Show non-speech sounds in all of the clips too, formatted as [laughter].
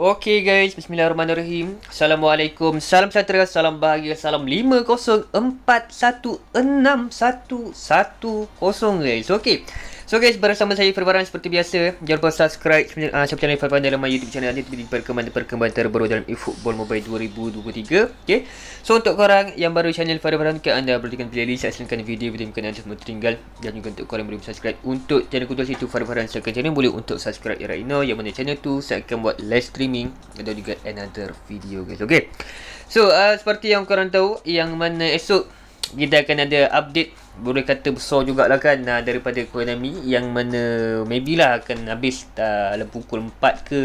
Okay guys, bismillahirrahmanirrahim. Assalamualaikum. Salam sejahtera, salam bahagia, salam kosong 5041611110 guys. Okey. So guys, bersama saya Farbaran seperti biasa. Jangan lupa subscribe uh, sub channel ah, Farbaran dalam YouTube channel nanti untuk perkembangan-perkembangan terbaru dalam eFootball Mobile 2023. Okay. So untuk korang yang baru channel Farbaran ke anda berikan tekan playlist asalkan video video mungkin anda semua tinggal dan juga untuk korang belum subscribe untuk channel kedua situ Farbaran second channel boleh untuk subscribe right now yang mana channel tu saya akan buat live streaming atau juga another video guys. Okay. So uh, seperti yang korang tahu yang mana esok kita akan ada update boleh kata besar jugalah kan uh, daripada Konami yang mana maybe lah akan habis ah, dalam uh, pukul 4 ke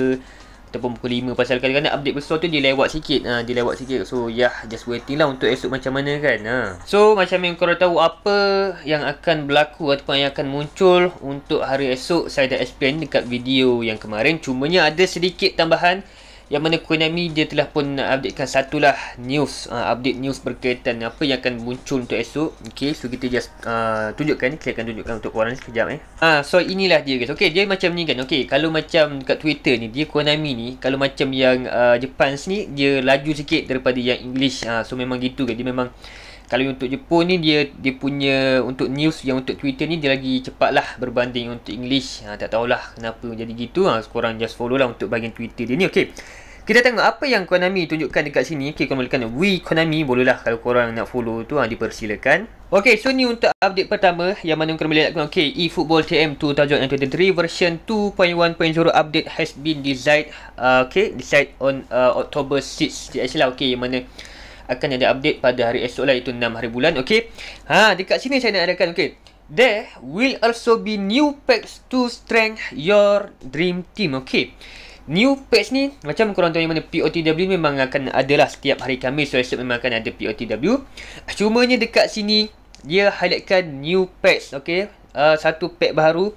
ataupun pukul 5 pasal kadang-kadang update besar tu dilewat sikit ha, ah, dilewat sikit so yeah just waiting lah untuk esok macam mana kan ha. so macam yang korang tahu apa yang akan berlaku ataupun yang akan muncul untuk hari esok saya dah explain dekat video yang kemarin cumanya ada sedikit tambahan yang mana Konami dia telah pun updatekan satu lah news uh, update news berkaitan apa yang akan muncul untuk esok okay, so kita just uh, tunjukkan saya akan tunjukkan untuk korang sekejap eh uh, so inilah dia guys okey dia macam ni kan okay, kalau macam kat Twitter ni dia Konami ni kalau macam yang uh, Jepang sini dia laju sikit daripada yang English uh, so memang gitu kan dia memang kalau untuk Jepun ni dia dia punya untuk news yang untuk Twitter ni dia lagi cepat lah berbanding untuk English. Ha, tak tahulah kenapa jadi gitu. Ha, korang just follow lah untuk bagian Twitter dia ni. Okay. Kita tengok apa yang Konami tunjukkan dekat sini. Okay, korang boleh We Konami. Bolehlah kalau korang nak follow tu. Ha, dipersilakan. Okey, so ni untuk update pertama yang mana korang boleh lihat. Okey, eFootball TM Three version 2.1.0 update has been designed. Uh, okay, designed on uh, October 6. Actually lah, okay, yang mana akan ada update pada hari esok lah itu 6 hari bulan okey ha dekat sini saya nak adakan okey there will also be new packs to strength your dream team okey New patch ni macam korang tahu yang mana POTW memang akan adalah setiap hari kami so esok memang akan ada POTW. Cumanya dekat sini dia highlightkan new patch okay? Uh, satu pack baru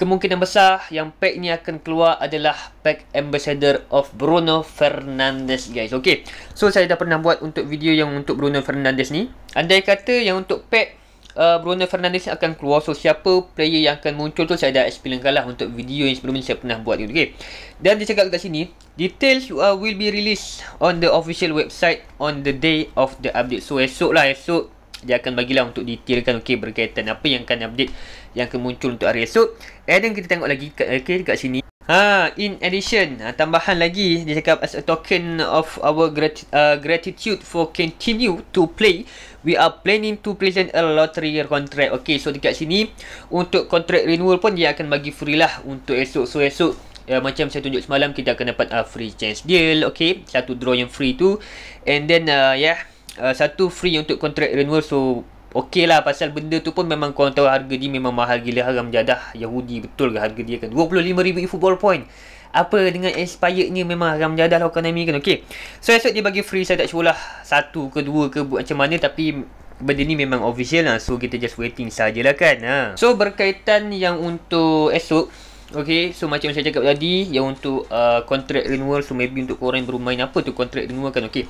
kemungkinan besar yang pack ni akan keluar adalah pack ambassador of Bruno Fernandes guys. Okay. So saya dah pernah buat untuk video yang untuk Bruno Fernandes ni. Andai kata yang untuk pack uh, Bruno Fernandes akan keluar. So siapa player yang akan muncul tu saya dah explainkan lah untuk video yang sebelum ni saya pernah buat. Okay. Dan dia cakap kat sini. Details uh, will be released on the official website on the day of the update. So esok lah esok dia akan bagilah untuk detailkan okey berkaitan apa yang akan update yang akan muncul untuk hari esok and then kita tengok lagi okey eh, dekat sini ha in addition ha, tambahan lagi dia cakap as a token of our grat uh, gratitude for continue to play we are planning to present a lottery contract okey so dekat sini untuk contract renewal pun dia akan bagi free lah untuk esok so esok Ya, macam saya tunjuk semalam kita akan dapat uh, free chance deal okey satu draw yang free tu and then uh, yeah uh, satu free untuk contract renewal so okey lah pasal benda tu pun memang korang tahu harga dia memang mahal gila haram jadah Yahudi betul ke harga dia kan 25,000 football point apa dengan expired ni memang haram jadah lah korang kan okey so esok dia bagi free saya tak sure lah satu ke dua ke macam mana tapi benda ni memang official lah so kita just waiting sajalah kan ha. so berkaitan yang untuk esok okey so macam saya cakap tadi, yang untuk uh, contract renewal, so maybe untuk korang bermain apa tu contract renewal kan, okey.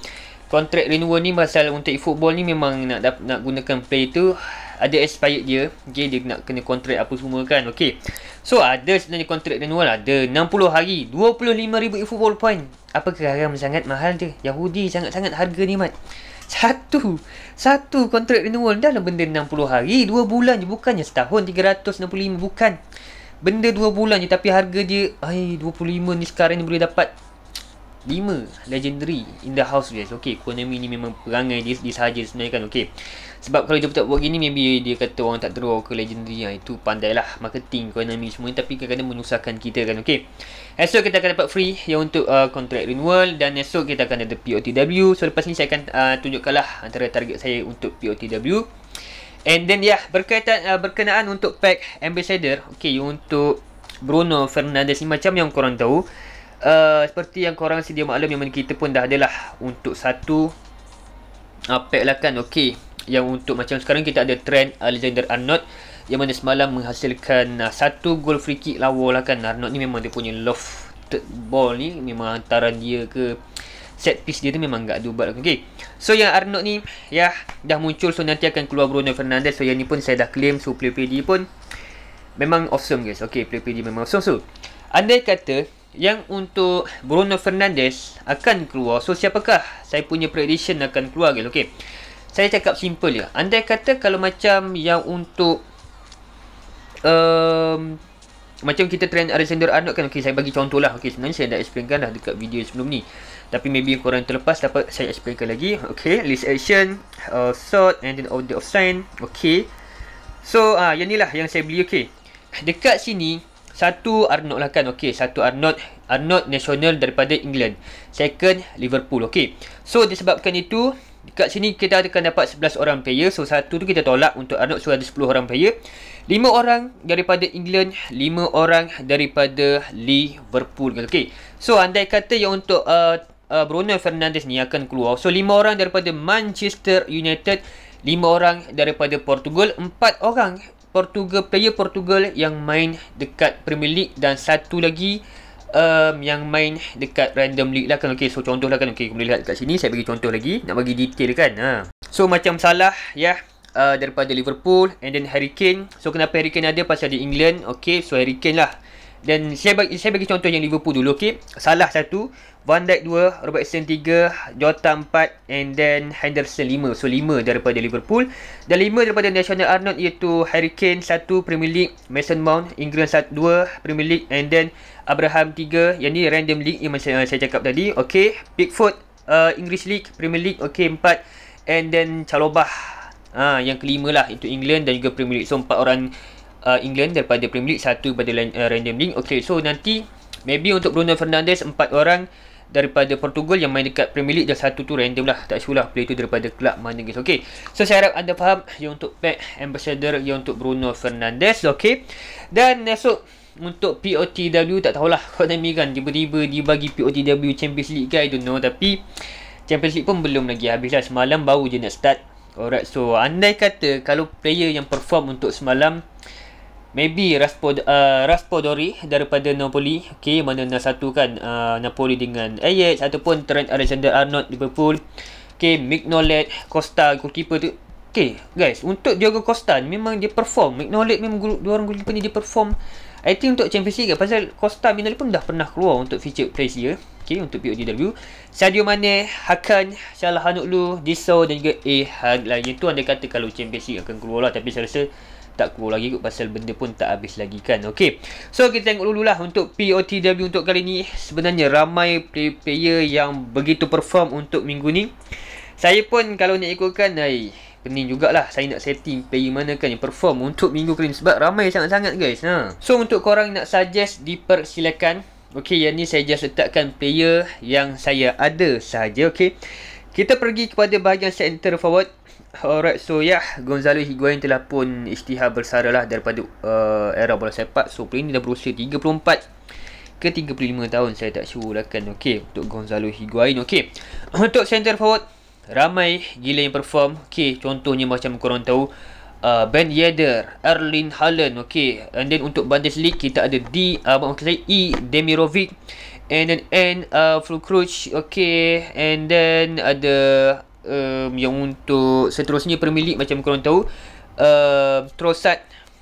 Kontrak renewal ni masalah untuk football ni memang nak nak gunakan play tu ada expired dia okay, dia nak kena kontrak apa semua kan okay. so ada sebenarnya kontrak renewal lah. ada 60 hari 25,000 football point apakah harga sangat mahal dia Yahudi sangat-sangat harga ni mat satu satu kontrak renewal dah lah benda 60 hari 2 bulan je bukannya setahun 365 bukan benda 2 bulan je tapi harga dia ay, 25 ni sekarang ni boleh dapat 5 legendary in the house guys Okay, Konami ni memang perangai dia, di sahaja sebenarnya kan Okay, sebab kalau dia tak buat gini Maybe dia kata orang tak draw ke legendary ha, Itu pandailah marketing Konami semua Tapi kadang-kadang menyusahkan kita kan Okay, esok kita akan dapat free Yang untuk uh, contract renewal Dan esok kita akan ada POTW So lepas ni saya akan uh, tunjukkanlah Antara target saya untuk POTW And then ya, yeah, berkaitan uh, berkenaan untuk pack ambassador Okay, untuk Bruno Fernandes ni Macam yang korang tahu Eh, seperti yang korang sedia maklum yang kita pun dah adalah untuk satu uh, pack lah kan okay. yang untuk macam sekarang kita ada trend Alexander ah, Arnold yang mana semalam menghasilkan uh, satu gol free kick lawa lah kan Arnold ni memang dia punya love third ball ni memang hantaran dia ke set piece dia tu memang gak dubat lah. Kan. okay. so yang Arnold ni ya dah muncul so nanti akan keluar Bruno Fernandes so yang ni pun saya dah claim so play PD pun memang awesome guys okay play PD memang awesome so andai kata yang untuk Bruno Fernandes akan keluar. So siapakah saya punya prediction akan keluar gitu. Okey. Saya cakap simple je. Andai kata kalau macam yang untuk um, macam kita train Alexander Arnold kan. Okay. saya bagi contoh lah. Okay. sebenarnya saya dah explain kan dah dekat video sebelum ni. Tapi maybe korang terlepas dapat saya explainkan lagi. Okay. list action, uh, sort and then order of sign. Okay. So, ah uh, yang inilah yang saya beli Okay. Dekat sini satu Arnold lah kan. okay. satu Arnold. Arnold National daripada England. Second, Liverpool. okay. So, disebabkan itu, dekat sini kita akan dapat 11 orang player. So, satu tu kita tolak untuk Arnold. So, ada 10 orang player. 5 orang daripada England. 5 orang daripada Liverpool. Kan, okay. So, andai kata yang untuk uh, uh, Bruno Fernandes ni akan keluar. So, 5 orang daripada Manchester United. 5 orang daripada Portugal. 4 orang Portugal player Portugal yang main dekat Premier League dan satu lagi um, yang main dekat random league lah kan okey so contohlah kan okey boleh lihat dekat sini saya bagi contoh lagi nak bagi detail kan ha so macam salah ya yeah. Uh, daripada Liverpool and then Harry Kane so kenapa Harry Kane ada pasal di England okay so Harry Kane lah dan saya bagi, saya bagi contoh yang Liverpool dulu okay? Salah satu Van Dijk 2 Robertson 3 Jota 4 And then Henderson 5 So 5 daripada Liverpool Dan 5 daripada National Arnold Iaitu Harry Kane 1 Premier League Mason Mount England 1, 2 Premier League And then Abraham 3 Yang ni random league Yang macam uh, saya cakap tadi Okay Pickford uh, English League Premier League Okay 4 And then Chalobah, Ah yang kelima lah itu England dan juga Premier League. So empat orang uh, England daripada Premier League satu daripada uh, random league okey so nanti maybe untuk Bruno Fernandes empat orang daripada Portugal yang main dekat Premier League dan satu tu random lah tak sure lah player tu daripada kelab mana guys okey so saya harap anda faham yang untuk pack ambassador yang untuk Bruno Fernandes Okay, dan esok untuk POTW tak tahulah [laughs] Konami kan tiba-tiba dia bagi POTW Champions League kan I don't know tapi Champions League pun belum lagi habis lah semalam baru je nak start alright so andai kata kalau player yang perform untuk semalam Maybe raspo, uh, Raspodori daripada Napoli okay, Mana nak kan uh, Napoli dengan Ajax Ataupun Trent Alexander-Arnold Liverpool okay, Mignolet, Costa, goalkeeper tu Okay guys, untuk Diogo Costa memang dia perform Mignolet memang dua orang goalkeeper ni dia perform I think untuk Champions League Pasal Costa Mignolet pun dah pernah keluar untuk featured place dia Okay, untuk POGW Sadio Mane, Hakan, Salah Diso dan juga Eh Hag lah Yang tu anda kata kalau Champions League akan keluar lah Tapi saya rasa tak keluar lagi kot pasal benda pun tak habis lagi kan. Okey. So kita tengok dululah untuk POTW untuk kali ni. Sebenarnya ramai player yang begitu perform untuk minggu ni. Saya pun kalau nak ikutkan hai pening jugalah saya nak setting player mana kan yang perform untuk minggu kali ni sebab ramai sangat-sangat guys. Ha. So untuk korang nak suggest dipersilakan. Okey, yang ni saya just letakkan player yang saya ada sahaja. Okey. Kita pergi kepada bahagian center forward. Alright so yeah Gonzalo Higuain telah pun Ijtihar bersara lah Daripada uh, Era bola sepak So pelan ni dah berusia 34 Ke 35 tahun Saya tak sure lah kan Okay Untuk Gonzalo Higuain Okay [clears throat] Untuk center forward Ramai gila yang perform Okay Contohnya macam korang tahu Uh, ben Yedder, Erlin Haaland, okay. And then untuk bandes Bundesliga kita ada D, apa uh, maksud E, Demirovic, and then N, uh, Fulkruch, okay. And then ada um, yang untuk seterusnya Premier League macam korang tahu um, Trossard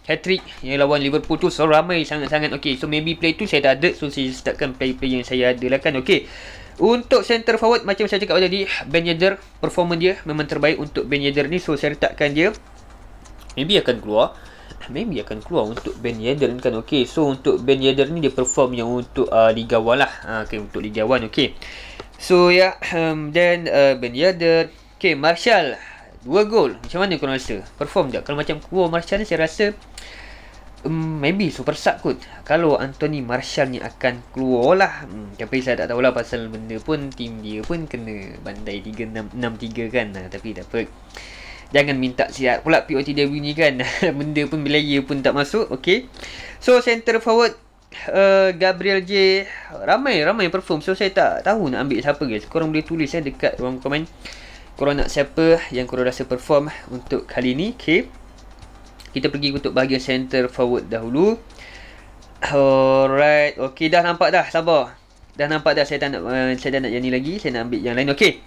hat-trick yang lawan Liverpool tu so ramai sangat-sangat okey so maybe play tu saya tak ada so saya startkan play-play yang saya ada lah kan okey untuk center forward macam saya cakap tadi Ben Yedder performa dia memang terbaik untuk Ben Yedder ni so saya letakkan dia maybe akan keluar [coughs] maybe akan keluar untuk Ben Yedder kan okey so untuk Ben Yedder ni dia perform yang untuk uh, Liga 1 lah uh, okay, untuk Liga 1 okey So yeah, um, then uh, Ben Yader. Okay, Marshall. Dua gol. Macam mana korang rasa? Perform tak? Kalau macam Kuo Marshall ni saya rasa um, maybe super sub kot. Kalau Anthony Marshall ni akan keluar lah. Um, tapi saya tak tahulah pasal benda pun team dia pun kena bandai 3-6-3 kan. Nah, tapi tak apa. Jangan minta siap pula POTW ni kan. [laughs] benda pun bila pun tak masuk. Okay. So, center forward Eh, Gabriel J Ramai ramai perform So saya tak tahu nak ambil siapa guys Korang boleh tulis eh, dekat ruang komen Korang nak siapa yang korang rasa perform Untuk kali ni okay. Kita pergi untuk bahagian center forward dahulu Alright Okay dah nampak dah sabar Dah nampak dah saya tak nak, uh, saya tak nak yang ni lagi Saya nak ambil yang lain Okay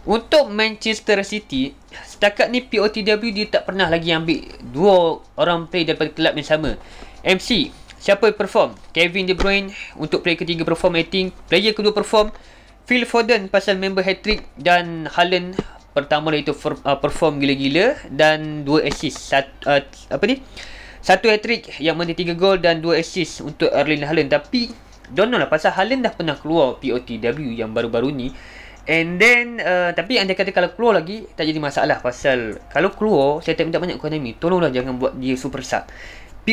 untuk Manchester City, setakat ni POTW dia tak pernah lagi ambil dua orang play daripada kelab yang sama. MC, Siapa yang perform? Kevin De Bruyne untuk player ketiga perform I think. Player kedua perform Phil Foden pasal member hat-trick dan Haaland pertama lah itu uh, perform gila-gila dan dua assist. Satu, uh, apa ni? Satu hat-trick yang mana tiga gol dan dua assist untuk Erling Haaland tapi don't know lah pasal Haaland dah pernah keluar POTW yang baru-baru ni. And then uh, tapi anda kata kalau keluar lagi tak jadi masalah pasal kalau keluar saya tak minta banyak Konami. Tolonglah jangan buat dia super sub.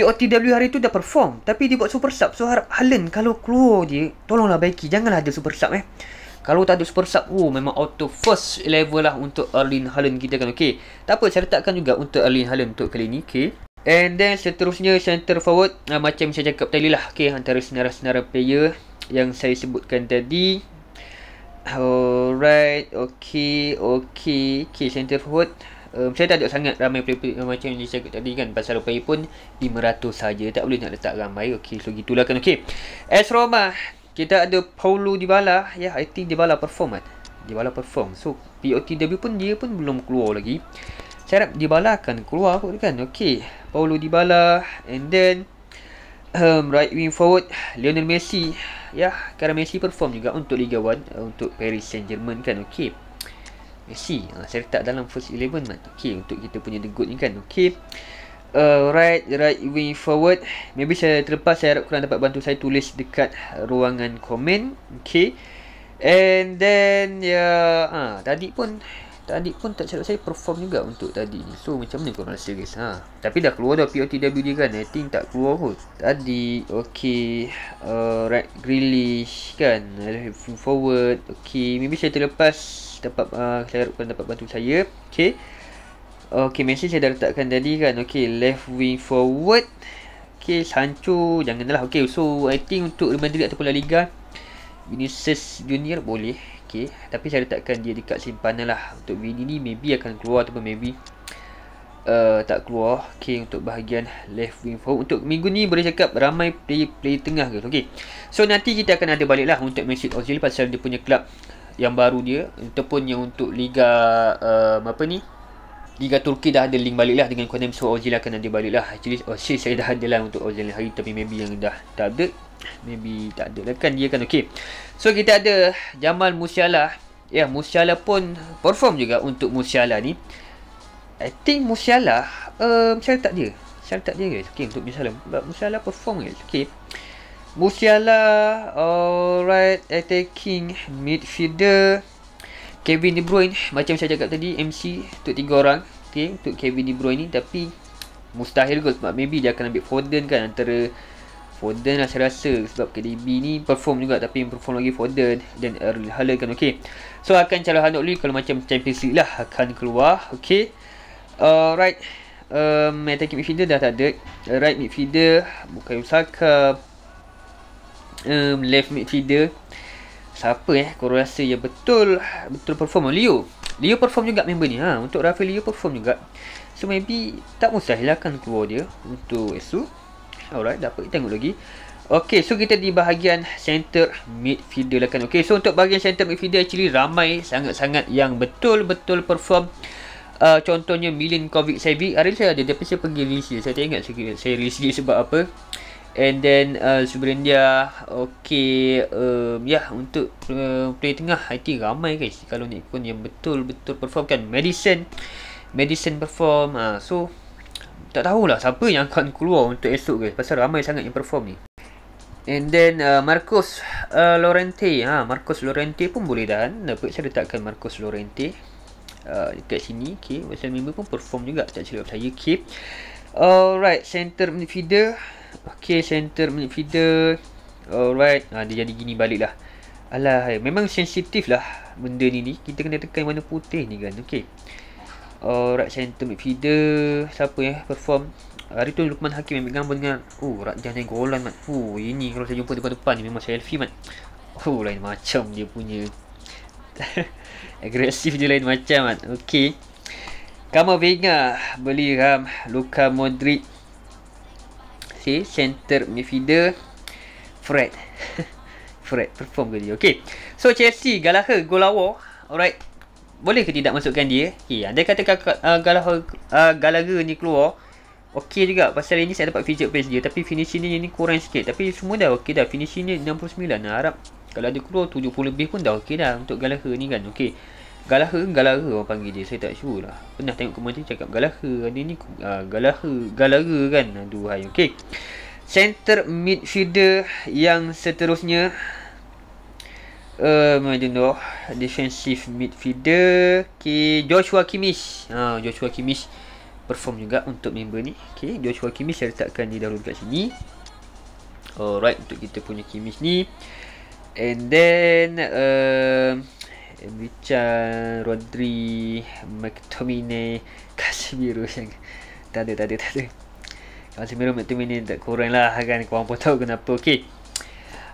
POTW hari tu dah perform Tapi dia buat super sub So harap Halen kalau keluar dia Tolonglah baiki Janganlah ada super sub eh Kalau tak ada super sub Oh memang auto first level lah Untuk Erling Halen kita kan Okay Tak apa saya letakkan juga Untuk Erling Halen untuk kali ni Okay And then seterusnya center forward uh, Macam saya cakap tadi lah Okay antara senara-senara player Yang saya sebutkan tadi Alright Okay Okay Okay center forward um, eh, saya tak ada sangat ramai player macam yang saya tadi kan pasal upaya pun 500 saja tak boleh nak letak ramai okey so gitulah kan okey as Roma kita ada Paulo Dybala ya yeah, I think Dybala perform kan Dybala perform so POT debut pun dia pun belum keluar lagi saya harap Dybala akan keluar kot kan okey Paulo Dybala and then um, right wing forward Lionel Messi ya yeah, kerana Messi perform juga untuk Liga 1 uh, eh, untuk Paris Saint-Germain kan okey Messi uh, ah, Saya letak dalam first eleven man Okay untuk kita punya the good ni kan Okay Alright uh, Right wing forward Maybe saya terlepas Saya harap korang dapat bantu saya tulis Dekat ruangan komen Okay And then ya, yeah, ha, Tadi pun Tadi pun tak salah saya perform juga untuk tadi ni So macam mana korang rasa guys ha. Tapi dah keluar dah POTW dia kan I think tak keluar kot Tadi Okay uh, Right Grealish Kan Forward Okay Maybe saya terlepas dapat uh, saya harapkan dapat bantu saya okey okey mesej saya dah letakkan tadi kan okey left wing forward okey Sancho janganlah okey so i think untuk Real Madrid ataupun La Liga Vinicius Junior boleh okey tapi saya letakkan dia dekat simpanan lah untuk Vini ni maybe akan keluar ataupun maybe Uh, tak keluar okay untuk bahagian left wing forward untuk minggu ni boleh cakap ramai player player tengah ke okey so nanti kita akan ada baliklah untuk Mesut Ozil pasal dia punya kelab yang baru dia ataupun yang untuk liga uh, apa ni Liga Turki dah ada link baliklah dengan Kuala Lumpur Ozil akan ada baliklah actually Ozil saya dah ada lah untuk Ozil hari tapi maybe yang dah tak ada maybe tak ada lah kan dia kan okey so kita ada Jamal Musiala ya yeah, Musiala pun perform juga untuk Musiala ni I think Musiala uh, syarat tak dia syarat tak dia guys okey untuk Musiala Musiala perform guys okey Musiala Alright Attacking Midfielder Kevin De Bruyne Macam saya cakap tadi MC Untuk tiga orang Okay Untuk Kevin De Bruyne ni Tapi Mustahil kot Sebab maybe dia akan ambil Foden kan Antara Foden lah saya rasa Sebab KDB ni Perform juga Tapi yang perform lagi Foden Dan Erling Haaland kan Okay So akan cara Hanuk Lui Kalau macam Champions League lah Akan keluar Okay Alright um, Attacking midfielder dah tak ada Right midfielder Bukan Osaka um, left midfielder siapa eh kau rasa yang betul betul perform Leo Leo perform juga member ni ha untuk Rafael Leo perform juga so maybe tak mustahil akan keluar dia untuk esok alright dapat kita tengok lagi Okay, so kita di bahagian center midfielder lah kan. Okay, so untuk bahagian center midfielder actually ramai sangat-sangat yang betul-betul perform. Uh, contohnya million Covid Savvy. Hari ni saya ada, tapi saya pergi release Saya tak ingat saya, saya release sebab apa. And then uh, Subrandia Okay um, Ya yeah, untuk uh, Play tengah I think ramai guys Kalau ni pun yang betul-betul perform kan Medicine Medicine perform uh, So Tak tahulah siapa yang akan keluar untuk esok guys Pasal ramai sangat yang perform ni And then uh, Marcos uh, Lorente ha, Marcos Lorente pun boleh dah Dapat saya letakkan Marcos Lorente uh, Dekat sini Okay Pasal member pun perform juga Tak silap saya Keep Alright Center midfielder Okay, center midfielder. Alright. Ha, dia jadi gini balik lah. Alah, memang sensitif lah benda ni ni. Kita kena tekan warna putih ni kan. Okay. Alright, center midfielder. Siapa ya perform? Hari ah, tu Lukman Hakim ambil gambar dengan Oh, Rakjah naik golan, Mat Oh, ini kalau saya jumpa depan-depan ni Memang selfie, Mat Oh, lain macam dia punya [laughs] Agresif je lain macam, Mat Okay Kamu Vega Beli Ram Luka Modric okay center midfielder Fred [laughs] Fred perform ke dia okay so Chelsea Gallagher goal awal alright boleh ke tidak masukkan dia okay anda kata uh, Gallagher, uh, ni keluar Okay juga pasal ini saya dapat feature pace dia tapi finishing ni ni kurang sikit tapi semua dah okay, dah finishing ni 69 lah harap kalau ada keluar 70 lebih pun dah okay dah untuk Gallagher ni kan Okay. Galaha Galaha orang panggil dia Saya tak sure lah Pernah tengok kemarin Cakap Galaha kan Ini ni uh, Galaha Galaha kan Aduhai ah, Okay Center midfielder Yang seterusnya Um, I don't know Defensive midfielder Okay Joshua Kimmich ha, Joshua Kimmich Perform juga untuk member ni Okay Joshua Kimmich Saya letakkan di dalam kat sini Alright Untuk kita punya Kimmich ni And then um, Richard, Rodri, McTominay, [laughs] Casemiro yang tak ada, tak ada, tak ada. Casemiro, McTominay tak kurang lah kan. Korang pun tahu kenapa. Okay.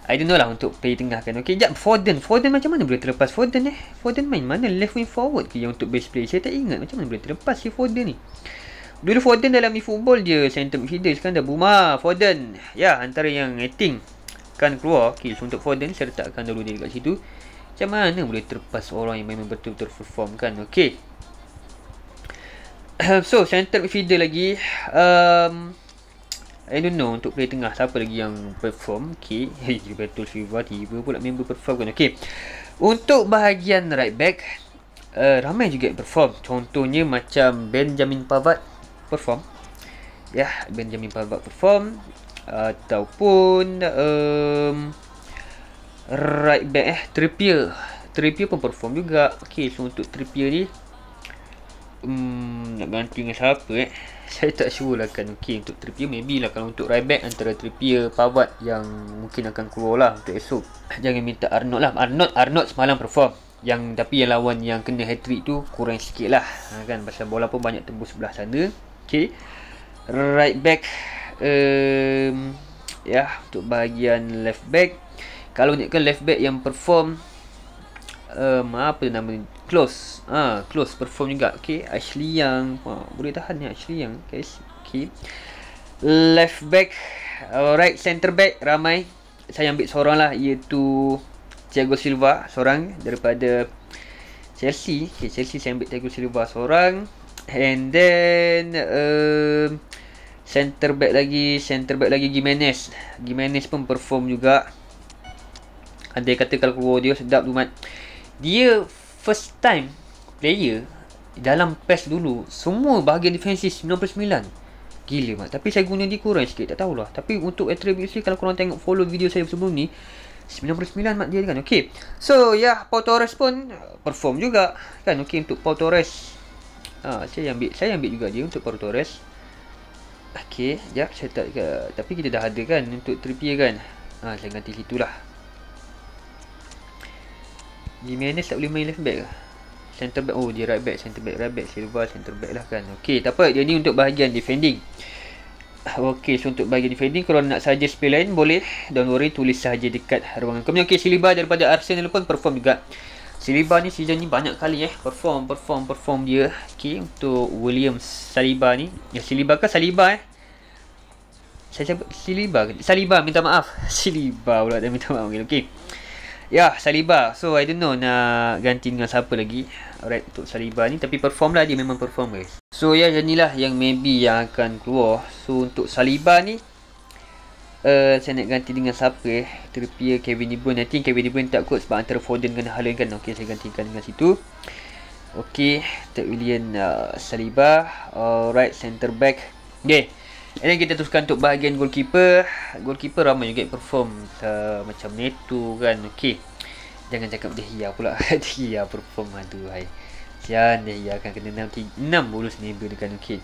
I don't know lah untuk play tengah kan. Okay, sekejap. Foden. Foden macam mana boleh terlepas Foden eh? Foden main mana? Left wing forward ke yang untuk base play? Saya tak ingat macam mana boleh terlepas si Foden ni. Dulu Foden dalam e-football dia center midfielder sekarang dah Buma Foden. Ya, yeah, antara yang rating kan keluar. Okay, so untuk Foden saya letakkan dulu dia dekat situ. Macam mana boleh terlepas orang yang memang betul-betul perform kan Okay [clears throat] So center midfielder lagi um, I don't know untuk play tengah siapa lagi yang perform Okay [laughs] Betul Silva tiba pula member perform kan Okay Untuk bahagian right back uh, Ramai juga perform Contohnya macam Benjamin Pavard perform Ya yeah, Benjamin Pavard perform Ataupun um, right back eh Trippier Trippier pun perform juga Okay so untuk Trippier ni Hmm Nak ganti dengan siapa eh Saya tak sure lah kan Okay untuk Trippier Maybe lah kalau untuk right back Antara Trippier Pavard yang Mungkin akan keluar lah Untuk esok Jangan minta Arnold lah Arnold Arnold semalam perform yang tapi yang lawan yang kena hat-trick tu kurang sikit lah ha, kan pasal bola pun banyak tembus sebelah sana okay right back um, ya yeah, untuk bahagian left back kalau nak left back yang perform um, apa nama ni close ah close perform juga Okay, Ashley yang uh, ha, boleh tahan ni Ashley yang okey okay. left back alright center back ramai saya ambil seorang lah iaitu Thiago Silva seorang daripada Chelsea okay, Chelsea saya ambil Thiago Silva seorang and then um, center back lagi center back lagi Gimenez Gimenez pun perform juga Andai kata kalau keluar dia sedap tu mat Dia first time player dalam PES dulu Semua bahagian defensif 99 Gila mat Tapi saya guna dia kurang sikit tak tahulah Tapi untuk attribute kalau korang tengok follow video saya sebelum ni 99 mat dia kan Okay So ya yeah, Paul Torres pun uh, perform juga Kan okay untuk Paul Torres ha, saya ambil saya ambil juga dia untuk Paul Torres Okay, jap saya tak Tapi kita dah ada kan untuk Trippier kan Ha, saya ganti situlah. Jimmy Ernest tak boleh main left back ke? Center back. Oh, dia right back. Center back. Right back. Silva center back lah kan. Okay. Tak apa. Dia ni untuk bahagian defending. Okay. So, untuk bahagian defending. Kalau nak saja play lain, boleh. Don't worry. Tulis saja dekat ruangan. Kemudian, okay. Silva daripada Arsenal pun perform juga. Silva ni season ni banyak kali eh. Perform. Perform. Perform dia. Okay. Untuk William Saliba ni. Ya, Silva ke Saliba eh? Saya sebut Siliba ke? Saliba minta maaf. Siliba [laughs] pula dah minta maaf. Okay. okay. Ya Saliba. So I don't know nak ganti dengan siapa lagi. Alright untuk Saliba ni tapi perform lah dia memang perform guys. So ya yeah, jadilah yang maybe yang akan keluar. So untuk Saliba ni uh, saya nak ganti dengan siapa eh? Terpia Kevin De Bruyne. I think Kevin De tak kuat sebab antara Foden dengan Haaland kan. Okey saya gantikan dengan situ. Okay, terpilihan uh, eh, Saliba. Alright center back. Okey. And then kita teruskan untuk bahagian goalkeeper. Goalkeeper ramai juga perform uh, macam Neto kan. Okay, Jangan cakap dia hia pula. [laughs] dia hia perform aduh hai. Sian dia hia akan kena 6 bonus ni dengan okey.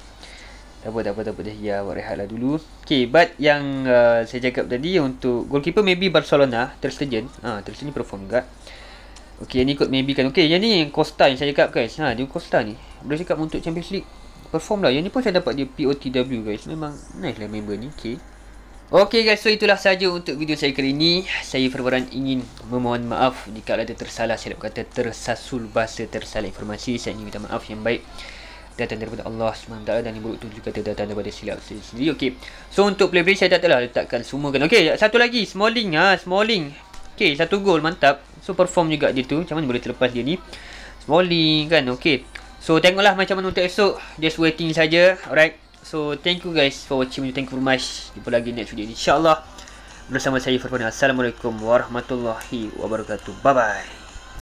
Tak apa tak apa tak apa dia hia buat rehatlah dulu. Okay, but yang uh, saya cakap tadi untuk goalkeeper maybe Barcelona Ter Stegen. Ha, Ter Stegen perform juga. Okey, ni ikut maybe kan. Okay, yang ni yang Costa yang saya cakap guys. Kan. Ha, dia Costa ni. Boleh cakap untuk Champions League perform lah. Yang ni pun saya dapat dia POTW guys. Memang nice lah member ni. Okay. Okay guys, so itulah sahaja untuk video saya kali ini. Saya perbualan ingin memohon maaf jika ada tersalah. Saya kata tersasul bahasa, tersalah informasi. Saya ingin minta maaf yang baik. Datang daripada Allah SWT dan yang buruk tu juga datang daripada silap saya sendiri. Okay. So untuk play-play saya tak telah letakkan semua kan. Okay, satu lagi. Smalling ha, Smalling. Okay, satu gol mantap. So perform juga dia tu. Macam mana boleh terlepas dia ni. Smalling kan, okay. So tengoklah macam mana untuk esok Just waiting saja Alright So thank you guys for watching Thank you very much Jumpa lagi next video insyaAllah Bersama saya Farfana Assalamualaikum warahmatullahi wabarakatuh Bye bye